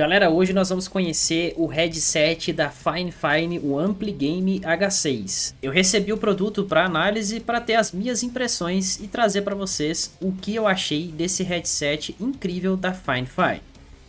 Galera, hoje nós vamos conhecer o headset da Fine Fine, o Ampli Game H6. Eu recebi o produto para análise para ter as minhas impressões e trazer para vocês o que eu achei desse headset incrível da Fine Fine.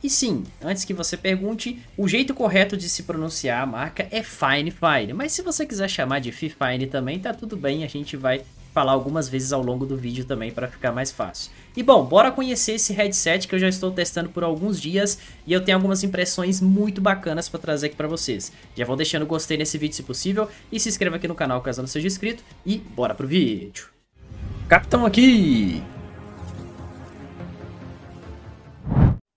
E sim, antes que você pergunte, o jeito correto de se pronunciar a marca é Fine Fine, mas se você quiser chamar de Fifine também, tá tudo bem, a gente vai falar algumas vezes ao longo do vídeo também para ficar mais fácil. E bom, bora conhecer esse headset que eu já estou testando por alguns dias e eu tenho algumas impressões muito bacanas para trazer aqui para vocês. Já vão deixando gostei nesse vídeo se possível e se inscreva aqui no canal caso não seja inscrito e bora pro vídeo. Capitão aqui!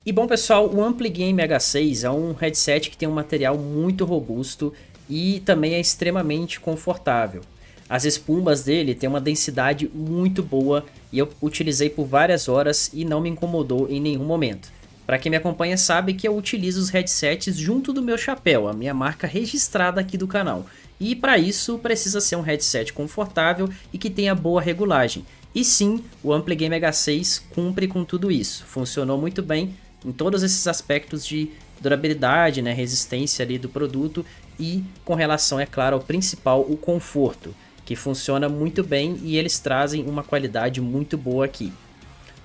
E bom pessoal, o Ampli Game H6 é um headset que tem um material muito robusto e também é extremamente confortável. As espumas dele têm uma densidade muito boa e eu utilizei por várias horas e não me incomodou em nenhum momento. Para quem me acompanha sabe que eu utilizo os headsets junto do meu chapéu, a minha marca registrada aqui do canal. E para isso precisa ser um headset confortável e que tenha boa regulagem. E sim, o Ampli Game H6 cumpre com tudo isso. Funcionou muito bem em todos esses aspectos de durabilidade, né, resistência ali do produto e com relação, é claro, ao principal, o conforto que funciona muito bem e eles trazem uma qualidade muito boa aqui.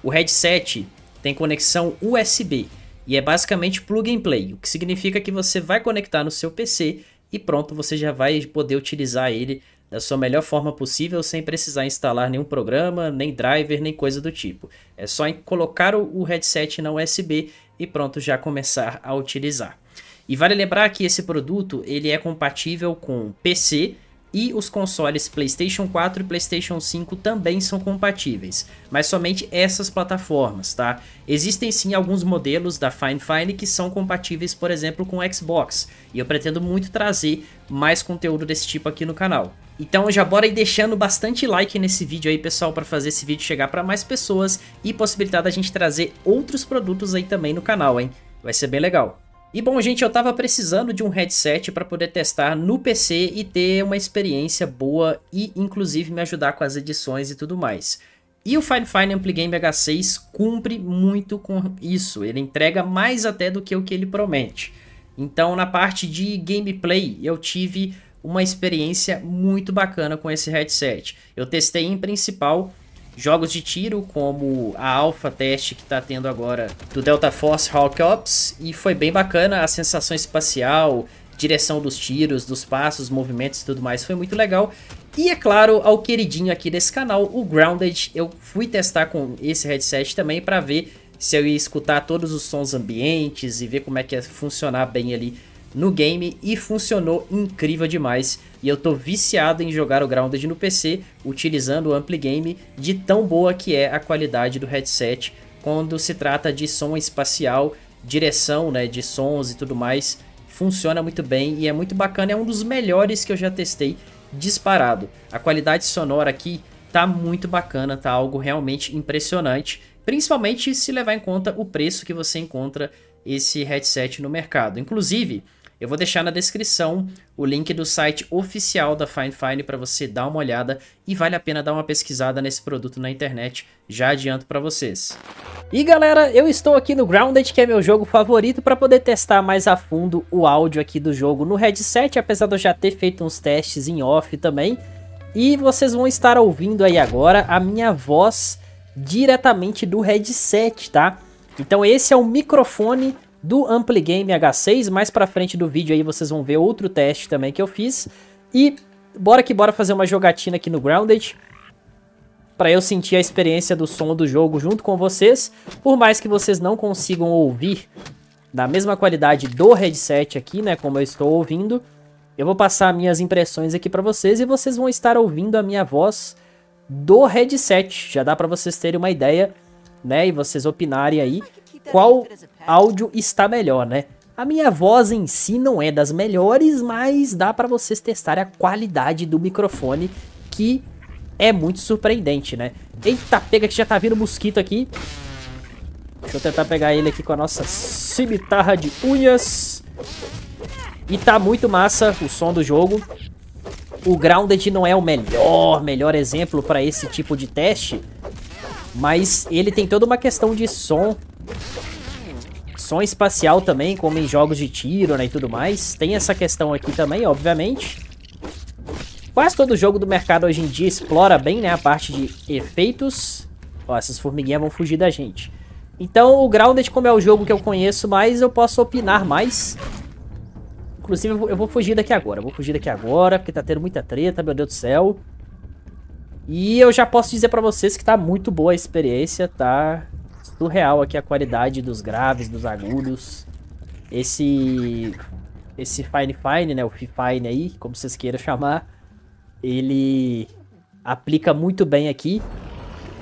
O headset tem conexão USB e é basicamente plug and play, o que significa que você vai conectar no seu PC e pronto, você já vai poder utilizar ele da sua melhor forma possível sem precisar instalar nenhum programa, nem driver, nem coisa do tipo. É só colocar o headset na USB e pronto, já começar a utilizar. E vale lembrar que esse produto ele é compatível com PC, e os consoles PlayStation 4 e PlayStation 5 também são compatíveis, mas somente essas plataformas, tá? Existem sim alguns modelos da Fine Fine que são compatíveis, por exemplo, com o Xbox, e eu pretendo muito trazer mais conteúdo desse tipo aqui no canal. Então já bora aí deixando bastante like nesse vídeo aí, pessoal, para fazer esse vídeo chegar para mais pessoas e possibilitar da gente trazer outros produtos aí também no canal, hein? Vai ser bem legal. E bom, gente, eu tava precisando de um headset para poder testar no PC e ter uma experiência boa e inclusive me ajudar com as edições e tudo mais. E o Fine Fine Game H6 cumpre muito com isso, ele entrega mais até do que o que ele promete. Então, na parte de gameplay, eu tive uma experiência muito bacana com esse headset. Eu testei em principal jogos de tiro, como a Alpha Test que está tendo agora do Delta Force Hawk Ops, e foi bem bacana a sensação espacial, direção dos tiros, dos passos, movimentos e tudo mais, foi muito legal. E é claro, ao queridinho aqui desse canal, o Grounded, eu fui testar com esse headset também para ver se eu ia escutar todos os sons ambientes e ver como é que ia funcionar bem ali no game e funcionou incrível demais. E eu tô viciado em jogar o Grounded no PC utilizando o Ampli Game de tão boa que é a qualidade do headset quando se trata de som espacial, direção, né, de sons e tudo mais. Funciona muito bem e é muito bacana, é um dos melhores que eu já testei disparado. A qualidade sonora aqui tá muito bacana, tá algo realmente impressionante, principalmente se levar em conta o preço que você encontra esse headset no mercado. Inclusive, eu vou deixar na descrição o link do site oficial da Fine Fine para você dar uma olhada e vale a pena dar uma pesquisada nesse produto na internet, já adianto para vocês. E galera, eu estou aqui no Grounded, que é meu jogo favorito, para poder testar mais a fundo o áudio aqui do jogo no headset, apesar de eu já ter feito uns testes em off também. E vocês vão estar ouvindo aí agora a minha voz diretamente do headset, tá? Então esse é o microfone do Ampli Game H6. Mais pra frente do vídeo aí vocês vão ver outro teste também que eu fiz. E bora que bora fazer uma jogatina aqui no Grounded. Pra eu sentir a experiência do som do jogo junto com vocês. Por mais que vocês não consigam ouvir da mesma qualidade do headset aqui, né? Como eu estou ouvindo. Eu vou passar minhas impressões aqui pra vocês e vocês vão estar ouvindo a minha voz do headset. Já dá pra vocês terem uma ideia, né? E vocês opinarem aí qual áudio está melhor, né? A minha voz em si não é das melhores, mas dá para vocês testarem a qualidade do microfone, que é muito surpreendente, né? Eita, pega que já tá vindo mosquito aqui. Deixa eu tentar pegar ele aqui com a nossa cimitarra de unhas. E tá muito massa o som do jogo. O Grounded não é o melhor, melhor exemplo para esse tipo de teste, mas ele tem toda uma questão de som. Som espacial também, como em jogos de tiro né, e tudo mais. Tem essa questão aqui também, obviamente. Quase todo jogo do mercado hoje em dia explora bem né, a parte de efeitos. Ó, essas formiguinhas vão fugir da gente. Então, o Grounded, como é o jogo que eu conheço mais, eu posso opinar mais. Inclusive, eu vou fugir daqui agora. Eu vou fugir daqui agora, porque tá tendo muita treta, meu Deus do céu. E eu já posso dizer para vocês que tá muito boa a experiência, tá surreal aqui a qualidade dos graves, dos agudos. Esse esse Fine Fine, né, o Fine aí, como vocês queiram chamar, ele aplica muito bem aqui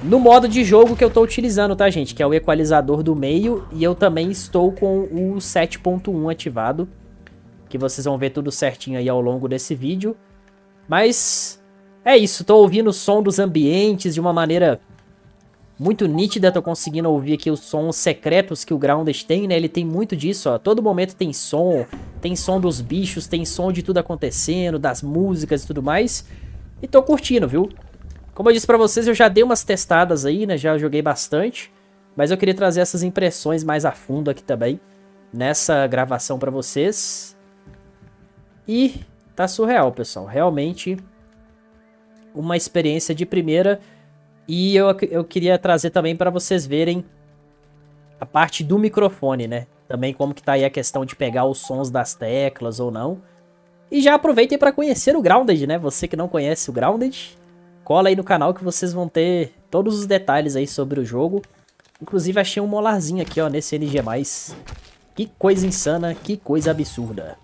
no modo de jogo que eu tô utilizando, tá, gente? Que é o equalizador do meio e eu também estou com o 7.1 ativado, que vocês vão ver tudo certinho aí ao longo desse vídeo. Mas é isso, tô ouvindo o som dos ambientes de uma maneira muito nítida, tô conseguindo ouvir aqui os sons secretos que o Grounded tem, né? Ele tem muito disso, ó. Todo momento tem som, tem som dos bichos, tem som de tudo acontecendo, das músicas e tudo mais. E tô curtindo, viu? Como eu disse pra vocês, eu já dei umas testadas aí, né? Já joguei bastante. Mas eu queria trazer essas impressões mais a fundo aqui também, nessa gravação pra vocês. E tá surreal, pessoal. Realmente uma experiência de primeira. E eu, eu queria trazer também para vocês verem a parte do microfone, né? Também como que tá aí a questão de pegar os sons das teclas ou não. E já aproveitem para conhecer o Grounded, né? Você que não conhece o Grounded, cola aí no canal que vocês vão ter todos os detalhes aí sobre o jogo. Inclusive achei um molarzinho aqui, ó, nesse NG+. Que coisa insana, que coisa absurda.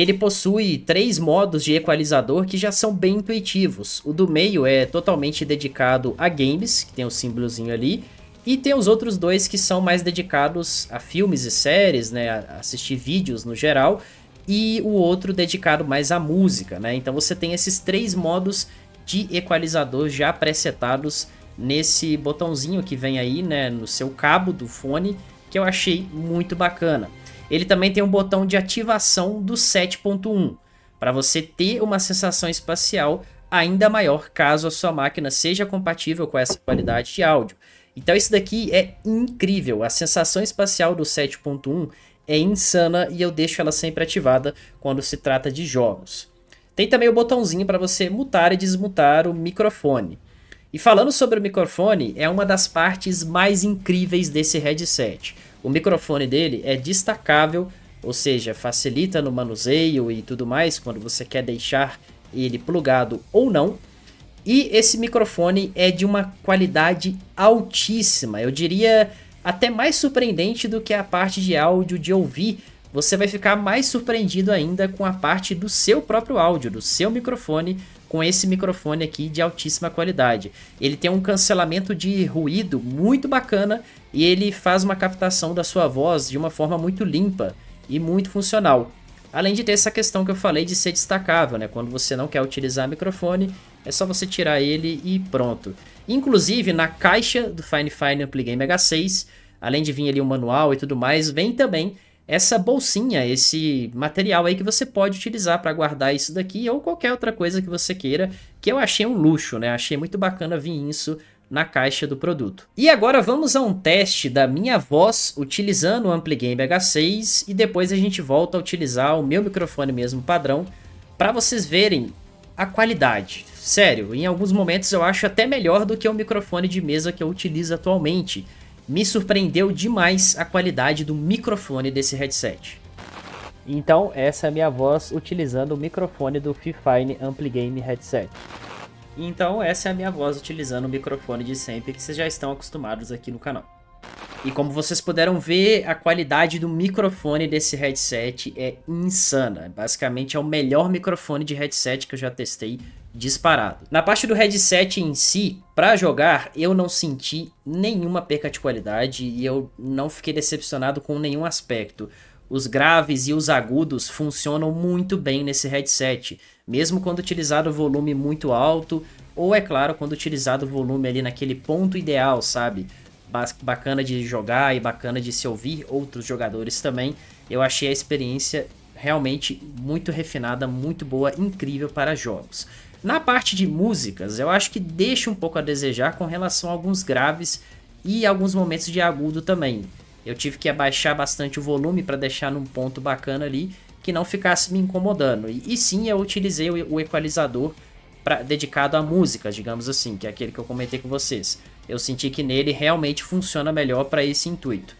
Ele possui três modos de equalizador que já são bem intuitivos. O do meio é totalmente dedicado a games, que tem o símbolozinho ali, e tem os outros dois que são mais dedicados a filmes e séries, né, a assistir vídeos no geral, e o outro dedicado mais à música, né? Então você tem esses três modos de equalizador já presetados nesse botãozinho que vem aí, né, no seu cabo do fone, que eu achei muito bacana. Ele também tem um botão de ativação do 7.1, para você ter uma sensação espacial ainda maior caso a sua máquina seja compatível com essa qualidade de áudio. Então isso daqui é incrível, a sensação espacial do 7.1 é insana e eu deixo ela sempre ativada quando se trata de jogos. Tem também o botãozinho para você mutar e desmutar o microfone. E falando sobre o microfone, é uma das partes mais incríveis desse headset. O microfone dele é destacável, ou seja, facilita no manuseio e tudo mais quando você quer deixar ele plugado ou não. E esse microfone é de uma qualidade altíssima, eu diria até mais surpreendente do que a parte de áudio de ouvir. Você vai ficar mais surpreendido ainda com a parte do seu próprio áudio, do seu microfone, com esse microfone aqui de altíssima qualidade. Ele tem um cancelamento de ruído muito bacana e ele faz uma captação da sua voz de uma forma muito limpa e muito funcional. Além de ter essa questão que eu falei de ser destacável, né? Quando você não quer utilizar microfone, é só você tirar ele e pronto. Inclusive, na caixa do Fine Fine Ampli Game H6, além de vir ali o um manual e tudo mais, vem também essa bolsinha, esse material aí que você pode utilizar para guardar isso daqui ou qualquer outra coisa que você queira, que eu achei um luxo, né? Achei muito bacana vir isso na caixa do produto. E agora vamos a um teste da minha voz utilizando o AmpliGame H6 e depois a gente volta a utilizar o meu microfone mesmo padrão para vocês verem a qualidade. Sério, em alguns momentos eu acho até melhor do que o microfone de mesa que eu utilizo atualmente me surpreendeu demais a qualidade do microfone desse headset. Então, essa é a minha voz utilizando o microfone do Fifine Ampli Game Headset. Então, essa é a minha voz utilizando o microfone de sempre que vocês já estão acostumados aqui no canal. E como vocês puderam ver, a qualidade do microfone desse headset é insana. Basicamente é o melhor microfone de headset que eu já testei disparado. Na parte do headset em si, para jogar, eu não senti nenhuma perca de qualidade e eu não fiquei decepcionado com nenhum aspecto. Os graves e os agudos funcionam muito bem nesse headset, mesmo quando utilizado volume muito alto, ou é claro, quando utilizado o volume ali naquele ponto ideal, sabe? Bacana de jogar e bacana de se ouvir outros jogadores também. Eu achei a experiência realmente muito refinada, muito boa, incrível para jogos. Na parte de músicas, eu acho que deixa um pouco a desejar com relação a alguns graves e alguns momentos de agudo também. Eu tive que abaixar bastante o volume para deixar num ponto bacana ali que não ficasse me incomodando. E, e sim, eu utilizei o, o equalizador pra, dedicado à música, digamos assim, que é aquele que eu comentei com vocês. Eu senti que nele realmente funciona melhor para esse intuito.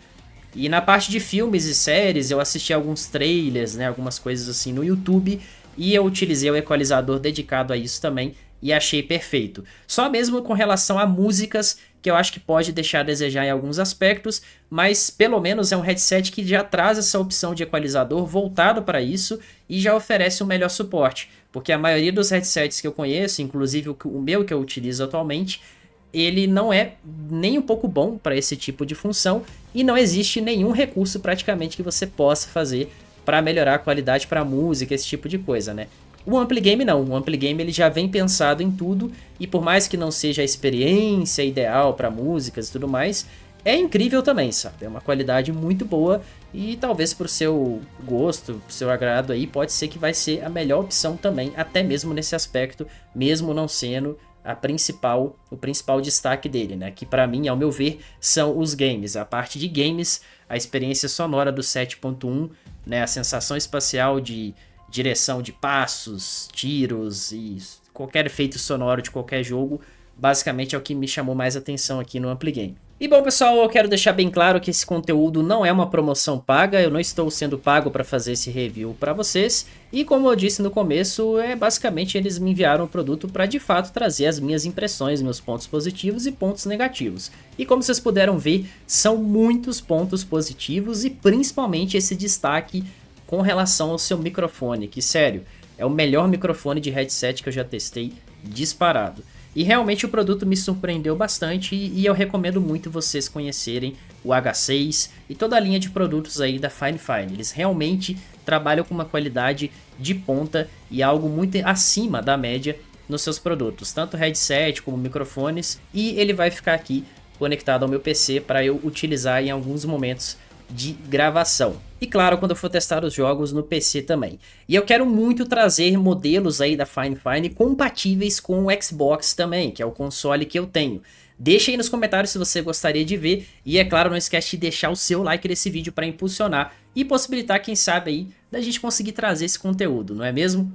E na parte de filmes e séries, eu assisti alguns trailers, né, algumas coisas assim no YouTube e eu utilizei o equalizador dedicado a isso também e achei perfeito. Só mesmo com relação a músicas, que eu acho que pode deixar a desejar em alguns aspectos, mas pelo menos é um headset que já traz essa opção de equalizador voltado para isso e já oferece um melhor suporte, porque a maioria dos headsets que eu conheço, inclusive o meu que eu utilizo atualmente, ele não é nem um pouco bom para esse tipo de função e não existe nenhum recurso praticamente que você possa fazer para melhorar a qualidade para música, esse tipo de coisa, né? O Ampli Game não, o Ampli Game ele já vem pensado em tudo e por mais que não seja a experiência ideal para músicas e tudo mais, é incrível também, sabe? É uma qualidade muito boa e talvez por seu gosto, pro seu agrado aí, pode ser que vai ser a melhor opção também, até mesmo nesse aspecto, mesmo não sendo a principal, o principal destaque dele, né? Que para mim, ao meu ver, são os games. A parte de games, a experiência sonora do 7.1, né? A sensação espacial de direção de passos, tiros e qualquer efeito sonoro de qualquer jogo, basicamente é o que me chamou mais atenção aqui no Ampli Game. E bom, pessoal, eu quero deixar bem claro que esse conteúdo não é uma promoção paga, eu não estou sendo pago para fazer esse review para vocês. E como eu disse no começo, é basicamente eles me enviaram o produto para de fato trazer as minhas impressões, meus pontos positivos e pontos negativos. E como vocês puderam ver, são muitos pontos positivos e principalmente esse destaque com relação ao seu microfone, que sério, é o melhor microfone de headset que eu já testei disparado. E realmente o produto me surpreendeu bastante e, e eu recomendo muito vocês conhecerem o H6 e toda a linha de produtos aí da Fine Fine. Eles realmente trabalham com uma qualidade de ponta e algo muito acima da média nos seus produtos, tanto headset como microfones, e ele vai ficar aqui conectado ao meu PC para eu utilizar em alguns momentos de gravação. E claro, quando eu for testar os jogos no PC também. E eu quero muito trazer modelos aí da Fine Fine compatíveis com o Xbox também, que é o console que eu tenho. Deixa aí nos comentários se você gostaria de ver. E é claro, não esquece de deixar o seu like nesse vídeo para impulsionar e possibilitar, quem sabe aí, da gente conseguir trazer esse conteúdo, não é mesmo?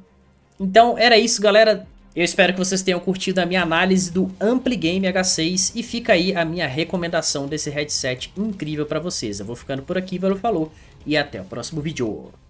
Então era isso, galera. Eu espero que vocês tenham curtido a minha análise do AmpliGame Game H6 e fica aí a minha recomendação desse headset incrível para vocês. Eu vou ficando por aqui, valeu, falou e até o próximo vídeo.